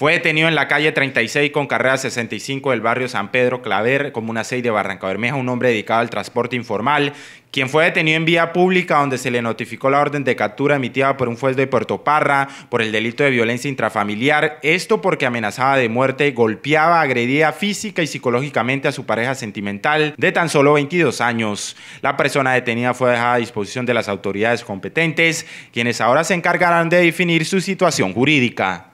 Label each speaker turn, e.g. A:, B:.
A: Fue detenido en la calle 36 con carrera 65 del barrio San Pedro Claver, una 6 de Barranca Bermeja, un hombre dedicado al transporte informal, quien fue detenido en vía pública donde se le notificó la orden de captura emitida por un juez de Puerto Parra por el delito de violencia intrafamiliar, esto porque amenazaba de muerte, golpeaba, agredía física y psicológicamente a su pareja sentimental de tan solo 22 años. La persona detenida fue dejada a disposición de las autoridades competentes, quienes ahora se encargarán de definir su situación jurídica.